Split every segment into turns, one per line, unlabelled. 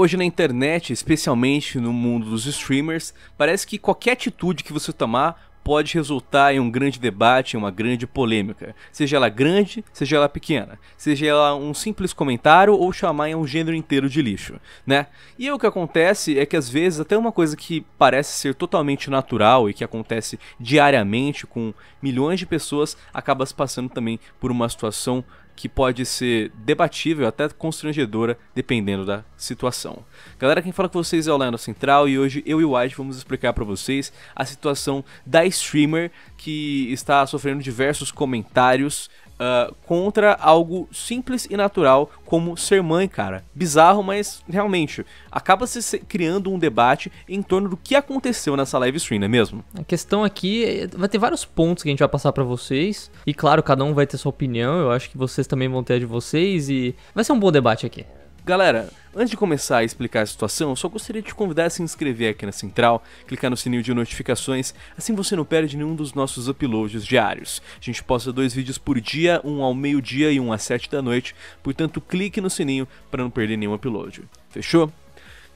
Hoje na internet, especialmente no mundo dos streamers, parece que qualquer atitude que você tomar pode resultar em um grande debate, em uma grande polêmica. Seja ela grande, seja ela pequena. Seja ela um simples comentário ou chamar um gênero inteiro de lixo, né? E o que acontece é que às vezes até uma coisa que parece ser totalmente natural e que acontece diariamente com milhões de pessoas acaba se passando também por uma situação que pode ser debatível, até constrangedora, dependendo da situação. Galera, quem fala com vocês é o Leandro Central e hoje eu e o White vamos explicar para vocês a situação da streamer que está sofrendo diversos comentários uh, contra algo simples e natural como ser mãe, cara. Bizarro, mas realmente acaba se criando um debate em torno do que aconteceu nessa live stream, não é mesmo?
A questão aqui é, vai ter vários pontos que a gente vai passar para vocês e claro, cada um vai ter sua opinião. Eu acho que vocês também vão ter a de vocês e vai ser um bom debate aqui.
Galera, Antes de começar a explicar a situação, eu só gostaria de te convidar a se inscrever aqui na Central, clicar no sininho de notificações, assim você não perde nenhum dos nossos uploads diários. A gente posta dois vídeos por dia, um ao meio-dia e um às 7 da noite, portanto clique no sininho para não perder nenhum upload. Fechou?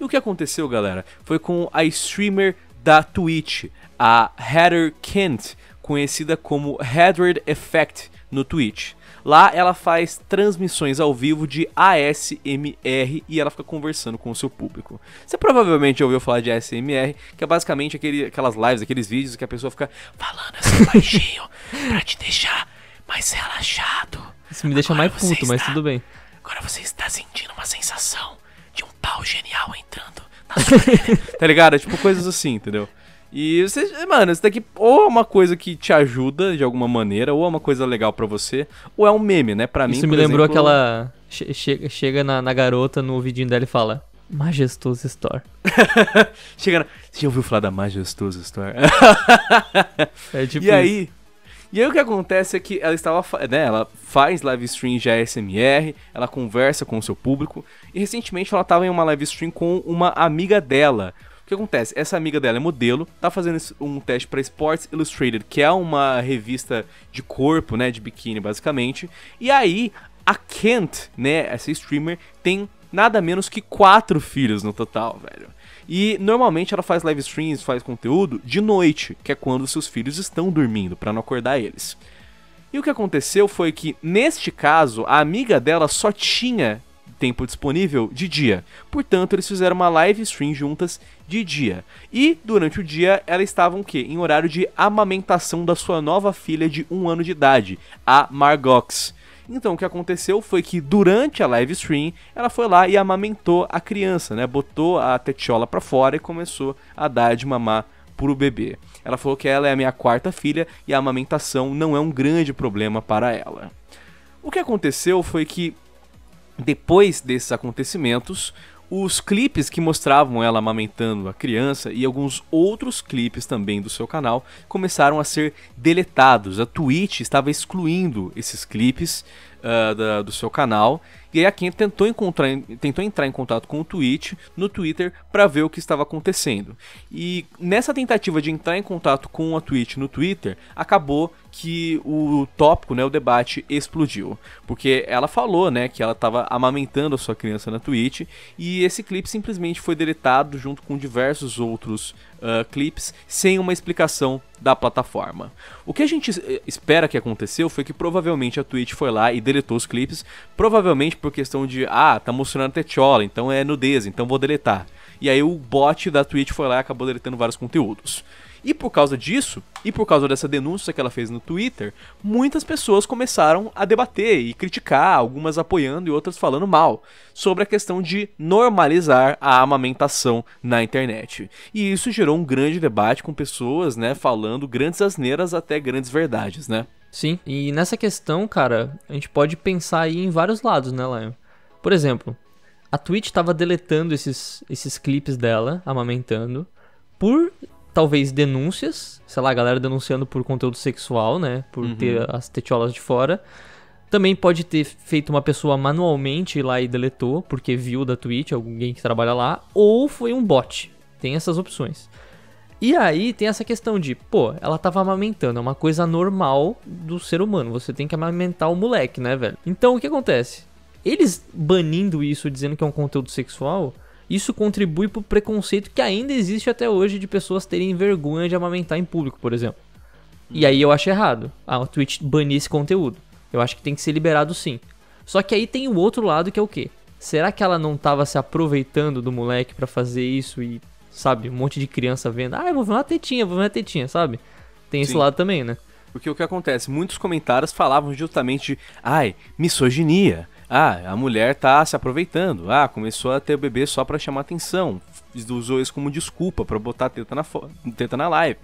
E o que aconteceu, galera, foi com a streamer da Twitch, a Heather Kent, conhecida como Heather Effect no Twitch. Lá ela faz transmissões ao vivo de ASMR e ela fica conversando com o seu público. Você provavelmente já ouviu falar de ASMR, que é basicamente aquele, aquelas lives, aqueles vídeos que a pessoa fica falando assim baixinho pra te deixar mais relaxado. Isso me deixa Agora mais puto, está... mas tudo bem. Agora você está sentindo uma sensação de um pau genial entrando na sua tá ligado? É tipo coisas assim, entendeu? E você, mano, isso daqui ou é uma coisa que te ajuda de alguma maneira, ou é uma coisa legal para você,
ou é um meme, né? Pra mim, Isso me lembrou exemplo... aquela. Chega, chega na, na, garota no ouvidinho dela e fala. Majestoso Store.
chega na... Você já ouviu falar da Majestoso Store? é tipo. E isso. aí. E aí o que acontece é que ela estava, né, ela faz live stream de ASMR, ela conversa com o seu público, e recentemente ela estava em uma live stream com uma amiga dela, o que acontece? Essa amiga dela é modelo, tá fazendo um teste para Sports Illustrated, que é uma revista de corpo, né, de biquíni basicamente. E aí a Kent, né, essa streamer tem nada menos que quatro filhos no total, velho. E normalmente ela faz live streams, faz conteúdo de noite, que é quando seus filhos estão dormindo, para não acordar eles. E o que aconteceu foi que, neste caso, a amiga dela só tinha tempo disponível de dia. Portanto, eles fizeram uma live stream juntas de dia. E durante o dia elas estavam o quê? Em horário de amamentação da sua nova filha de um ano de idade, a Margox. Então o que aconteceu foi que durante a live stream ela foi lá e amamentou a criança, né? Botou a tetiola para fora e começou a dar de mamar pro bebê. Ela falou que ela é a minha quarta filha e a amamentação não é um grande problema para ela. O que aconteceu foi que depois desses acontecimentos, os clipes que mostravam ela amamentando a criança e alguns outros clipes também do seu canal começaram a ser deletados. A Twitch estava excluindo esses clipes uh, da, do seu canal. E aí a Kim tentou, encontrar, tentou entrar em contato com o Twitch no Twitter para ver o que estava acontecendo. E nessa tentativa de entrar em contato com a Twitch no Twitter, acabou que o tópico, né, o debate explodiu, porque ela falou, né, que ela estava amamentando a sua criança na Twitch e esse clipe simplesmente foi deletado junto com diversos outros uh, clips sem uma explicação da plataforma. O que a gente eh, espera que aconteceu foi que provavelmente a Twitch foi lá e deletou os clipes, provavelmente por questão de, ah, tá mostrando tetiola, então é nudez, então vou deletar. E aí o bot da Twitch foi lá e acabou deletando vários conteúdos. E por causa disso, e por causa dessa denúncia que ela fez no Twitter, muitas pessoas começaram a debater e criticar, algumas apoiando e outras falando mal, sobre a questão de normalizar a amamentação na internet. E isso gerou um grande debate com pessoas, né, falando grandes asneiras até grandes verdades, né?
Sim, e nessa questão, cara, a gente pode pensar aí em vários lados, né, Lion? Por exemplo, a Twitch estava deletando esses, esses clipes dela, amamentando, por talvez denúncias, sei lá, a galera denunciando por conteúdo sexual, né? Por uhum. ter as tetiolas de fora. Também pode ter feito uma pessoa manualmente ir lá e deletou, porque viu da Twitch, alguém que trabalha lá, ou foi um bot. Tem essas opções. E aí tem essa questão de, pô, ela tava amamentando, é uma coisa normal do ser humano, você tem que amamentar o moleque, né, velho? Então o que acontece? Eles banindo isso, dizendo que é um conteúdo sexual, isso contribui para o preconceito que ainda existe até hoje de pessoas terem vergonha de amamentar em público, por exemplo. E aí eu acho errado a o Twitch banir esse conteúdo. Eu acho que tem que ser liberado sim. Só que aí tem o outro lado que é o quê? Será que ela não tava se aproveitando do moleque para fazer isso e, sabe, um monte de criança vendo? Ah, eu vou ver uma tetinha, vou ver uma tetinha, sabe? Tem esse sim. lado também, né? Porque o que acontece? Muitos comentários falavam justamente
de, ai, misoginia. Ah, a mulher tá se aproveitando. Ah, começou a ter o bebê só para chamar atenção. Usou isso como desculpa para botar teta na, teta na live.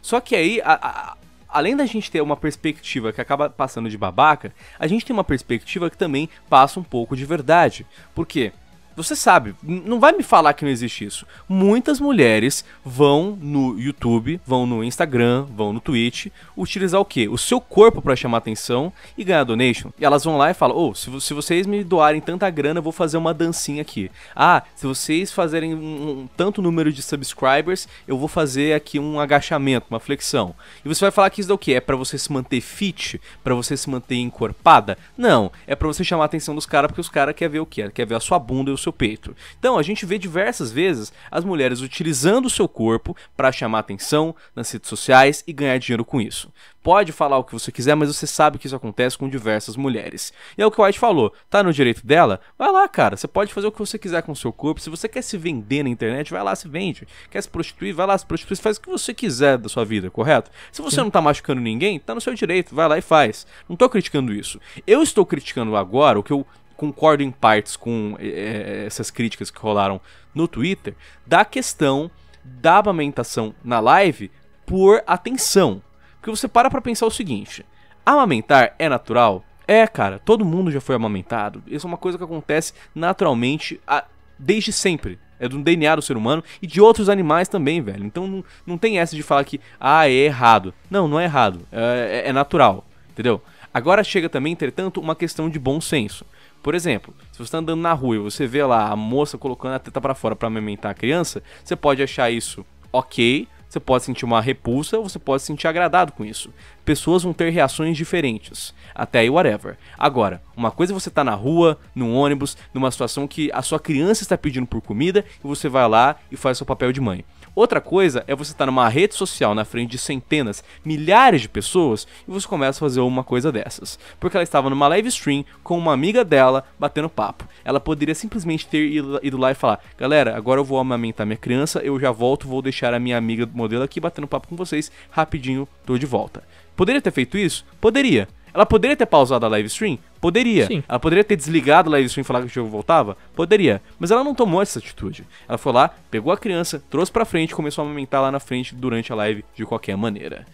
Só que aí, a, a, além da gente ter uma perspectiva que acaba passando de babaca, a gente tem uma perspectiva que também passa um pouco de verdade. Por quê? Você sabe, não vai me falar que não existe isso. Muitas mulheres vão no YouTube, vão no Instagram, vão no Twitch, utilizar o quê? O seu corpo para chamar atenção e ganhar donation. E elas vão lá e falam: "Oh, se, se vocês me doarem tanta grana, eu vou fazer uma dancinha aqui. Ah, se vocês fazerem um, um tanto número de subscribers, eu vou fazer aqui um agachamento, uma flexão". E você vai falar que isso é o quê? É para você se manter fit, para você se manter encorpada? Não, é para você chamar a atenção dos caras porque os caras querem ver o quê? Quer ver a sua bunda e o seu peito. Então a gente vê diversas vezes as mulheres utilizando o seu corpo para chamar atenção nas redes sociais e ganhar dinheiro com isso. Pode falar o que você quiser, mas você sabe que isso acontece com diversas mulheres. E é o que o White falou, tá no direito dela? Vai lá, cara, você pode fazer o que você quiser com o seu corpo. Se você quer se vender na internet, vai lá, se vende. Quer se prostituir, vai lá, se prostituir, faz o que você quiser da sua vida, correto? Se você Sim. não tá machucando ninguém, tá no seu direito, vai lá e faz. Não tô criticando isso. Eu estou criticando agora o que eu concordo em partes com é, essas críticas que rolaram no Twitter, da questão da amamentação na live por atenção. Porque você para pra pensar o seguinte: amamentar é natural? É, cara, todo mundo já foi amamentado. Isso é uma coisa que acontece naturalmente a, desde sempre. É do DNA do ser humano e de outros animais também, velho. Então não, não tem essa de falar que, ah, é errado. Não, não é errado. é, é, é natural, entendeu? Agora chega também, entretanto, uma questão de bom senso. Por exemplo, se você está andando na rua e você vê lá a moça colocando a teta para fora para amamentar a criança, você pode achar isso ok, você pode sentir uma repulsa ou você pode se sentir agradado com isso. Pessoas vão ter reações diferentes. Até aí, whatever. Agora, uma coisa é você estar tá na rua, num ônibus, numa situação que a sua criança está pedindo por comida e você vai lá e faz seu papel de mãe. Outra coisa é você estar tá numa rede social na frente de centenas, milhares de pessoas e você começa a fazer uma coisa dessas. Porque ela estava numa live stream com uma amiga dela batendo papo. Ela poderia simplesmente ter ido lá e falar: galera, agora eu vou amamentar minha criança, eu já volto, vou deixar a minha amiga modelo aqui batendo papo com vocês, rapidinho tô de volta. Poderia ter feito isso? Poderia ela poderia ter pausado a live stream? Poderia. Sim. Ela poderia ter desligado a live stream e falar que o jogo voltava? Poderia. Mas ela não tomou essa atitude. Ela foi lá, pegou a criança, trouxe pra frente, começou a amamentar lá na frente durante a live de qualquer maneira.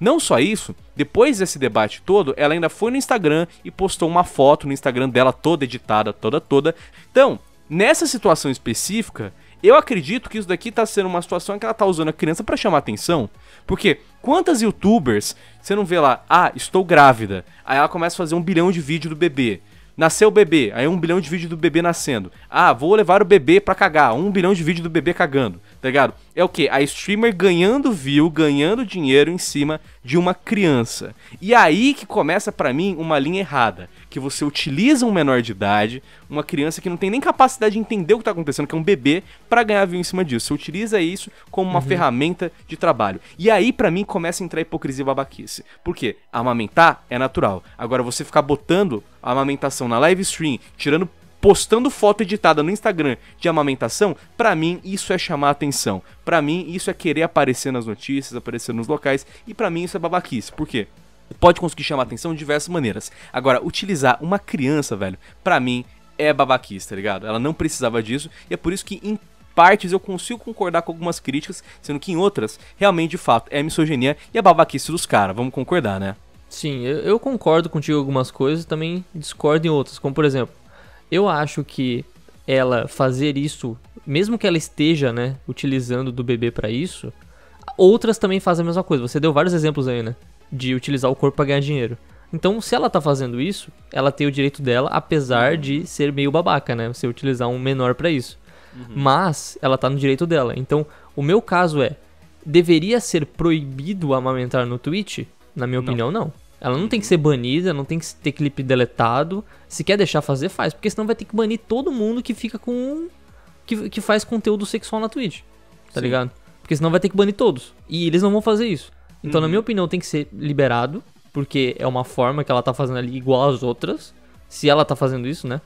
Não só isso, depois desse debate todo, ela ainda foi no Instagram e postou uma foto no Instagram dela toda editada, toda toda. Então, nessa situação específica, eu acredito que isso daqui tá sendo uma situação que ela tá usando a criança para chamar atenção. Porque quantas youtubers você não vê lá, ah, estou grávida. Aí ela começa a fazer um bilhão de vídeo do bebê. Nasceu o bebê, aí um bilhão de vídeo do bebê nascendo. Ah, vou levar o bebê pra cagar, um bilhão de vídeo do bebê cagando tá ligado? É o que? A streamer ganhando view, ganhando dinheiro em cima de uma criança. E aí que começa para mim uma linha errada, que você utiliza um menor de idade, uma criança que não tem nem capacidade de entender o que tá acontecendo, que é um bebê, para ganhar view em cima disso. Você utiliza isso como uma uhum. ferramenta de trabalho. E aí para mim começa a entrar a hipocrisia e babaquice. Por quê? Amamentar é natural. Agora você ficar botando a amamentação na live stream, tirando postando foto editada no Instagram de amamentação, para mim isso é chamar atenção. Para mim isso é querer aparecer nas notícias, aparecer nos locais e para mim isso é babaquice. Por quê? Pode conseguir chamar atenção de diversas maneiras. Agora, utilizar uma criança, velho, para mim é babaquice, tá ligado? Ela não precisava disso e é por isso que em partes eu consigo concordar com algumas críticas, sendo que em outras, realmente de fato, é misoginia e a é babaquice dos caras, vamos concordar, né?
Sim, eu, eu concordo contigo em algumas coisas e também discordo em outras, como por exemplo, eu acho que ela fazer isso, mesmo que ela esteja, né, utilizando do bebê para isso, outras também fazem a mesma coisa. Você deu vários exemplos aí, né, de utilizar o corpo para ganhar dinheiro. Então, se ela tá fazendo isso, ela tem o direito dela, apesar uhum. de ser meio babaca, né? Você utilizar um menor para isso. Uhum. Mas ela tá no direito dela. Então, o meu caso é: deveria ser proibido amamentar no Twitch? Na minha opinião, não. não. Ela não tem que ser banida, não tem que ter clipe deletado. Se quer deixar fazer, faz. Porque senão vai ter que banir todo mundo que fica com. que, que faz conteúdo sexual na Twitch. Tá Sim. ligado? Porque senão vai ter que banir todos. E eles não vão fazer isso. Então, uhum. na minha opinião, tem que ser liberado. Porque é uma forma que ela tá fazendo ali igual às outras. Se ela tá fazendo isso, né?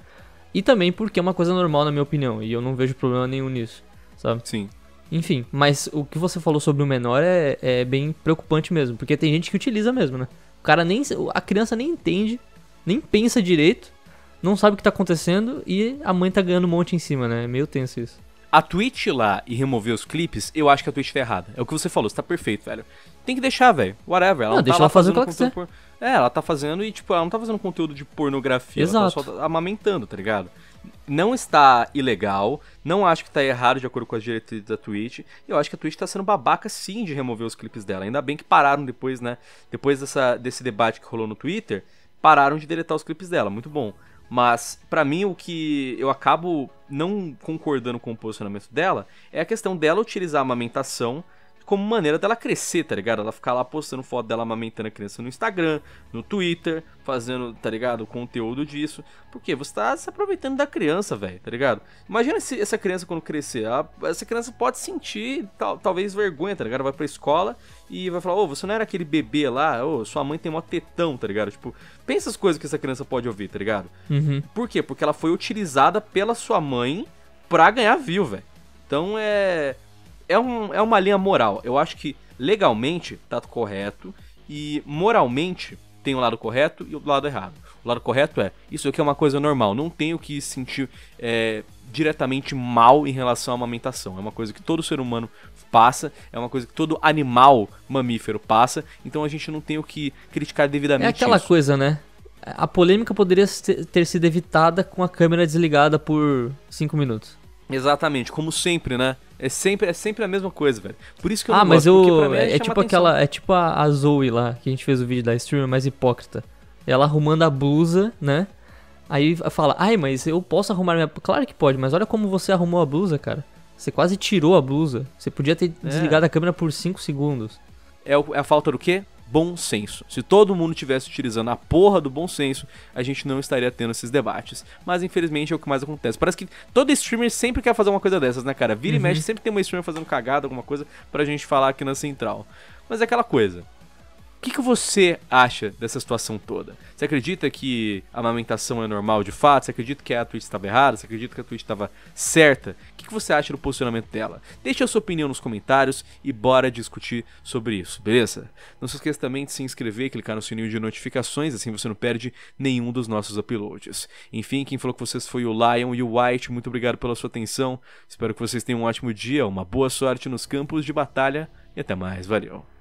E também porque é uma coisa normal, na minha opinião. E eu não vejo problema nenhum nisso. Sabe? Sim. Enfim, mas o que você falou sobre o menor é, é bem preocupante mesmo, porque tem gente que utiliza mesmo, né? cara nem. A criança nem entende, nem pensa direito, não sabe o que tá acontecendo e a mãe tá ganhando um monte em cima, né? É meio tenso isso.
A Twitch lá e remover os clipes, eu acho que a Twitch tá errada. É o que você falou, você tá perfeito, velho. Tem que deixar, velho. Whatever. Ela não, não tá deixa tá ela fazer o que ela quiser. Por... É, ela tá fazendo e, tipo, ela não tá fazendo conteúdo de pornografia. Exato. Ela tá só amamentando, tá ligado? não está ilegal, não acho que está errado de acordo com as diretrizes da Twitch, e eu acho que a Twitch está sendo babaca sim de remover os clipes dela. Ainda bem que pararam depois, né? Depois dessa, desse debate que rolou no Twitter, pararam de deletar os clipes dela, muito bom. Mas, para mim, o que eu acabo não concordando com o posicionamento dela é a questão dela utilizar a amamentação como maneira dela crescer, tá ligado? Ela ficar lá postando foto dela amamentando a criança no Instagram, no Twitter, fazendo, tá ligado, conteúdo disso. Porque você tá se aproveitando da criança, velho, tá ligado? Imagina se essa criança quando crescer, ela, essa criança pode sentir tal, talvez vergonha, tá ligado? Vai pra escola e vai falar, ô, oh, você não era aquele bebê lá, ô, oh, sua mãe tem mó tetão, tá ligado? Tipo, pensa as coisas que essa criança pode ouvir, tá ligado? Uhum. Por quê? Porque ela foi utilizada pela sua mãe pra ganhar view, velho. Então é é, um, é uma linha moral. Eu acho que legalmente tá correto e moralmente tem o um lado correto e o um lado errado. O lado correto é, isso aqui é uma coisa normal, não tenho que sentir é, diretamente mal em relação à amamentação. É uma coisa que todo ser humano passa, é uma coisa que todo animal mamífero passa, então a gente não tem o que criticar devidamente. É aquela isso.
coisa, né? A polêmica poderia ter sido evitada com a câmera desligada por 5 minutos.
Exatamente, como sempre, né? É sempre, é sempre a mesma coisa, velho. Por isso que eu ah, não mas gosto, eu, mim, é, é, tipo aquela,
é tipo a, a Zoe lá, que a gente fez o vídeo da streamer mais hipócrita. Ela arrumando a blusa, né? Aí fala: "Ai, mas eu posso arrumar minha Claro que pode, mas olha como você arrumou a blusa, cara. Você quase tirou a blusa. Você podia ter é. desligado a câmera por 5 segundos."
É, é a falta do quê? bom senso. Se todo mundo tivesse utilizando a porra do bom senso, a gente não estaria tendo esses debates. Mas infelizmente é o que mais acontece. Parece que todo streamer sempre quer fazer uma coisa dessas, né, cara? Vira uhum. e mexe, sempre tem uma streamer fazendo cagada, alguma coisa, pra gente falar aqui na central. Mas é aquela coisa. O que, que você acha dessa situação toda? Você acredita que a amamentação é normal de fato? Você acredita que a Twitch estava errada? Você acredita que a Twitch estava certa? O que, que você acha do posicionamento dela? Deixe a sua opinião nos comentários e bora discutir sobre isso, beleza? Não se esqueça também de se inscrever e clicar no sininho de notificações, assim você não perde nenhum dos nossos uploads. Enfim, quem falou com vocês foi o Lion e o White, muito obrigado pela sua atenção. Espero que vocês tenham um ótimo dia, uma boa sorte nos campos de batalha e até mais, valeu!